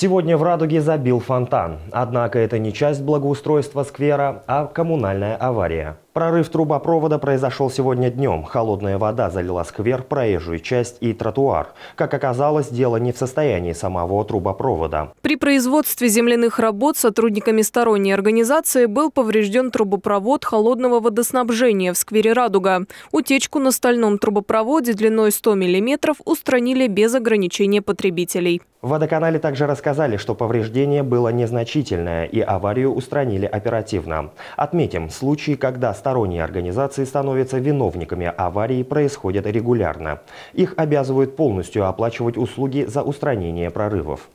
Сегодня в Радуге забил фонтан. Однако это не часть благоустройства сквера, а коммунальная авария. Прорыв трубопровода произошел сегодня днем. Холодная вода залила сквер, проезжую часть и тротуар. Как оказалось, дело не в состоянии самого трубопровода. При производстве земляных работ сотрудниками сторонней организации был поврежден трубопровод холодного водоснабжения в сквере «Радуга». Утечку на стальном трубопроводе длиной 100 мм устранили без ограничения потребителей. В водоканале также рассказали, что повреждение было незначительное и аварию устранили оперативно. Отметим, случаи, когда сторонние организации становятся виновниками аварии, происходят регулярно. Их обязывают полностью оплачивать услуги за устранение прорывов.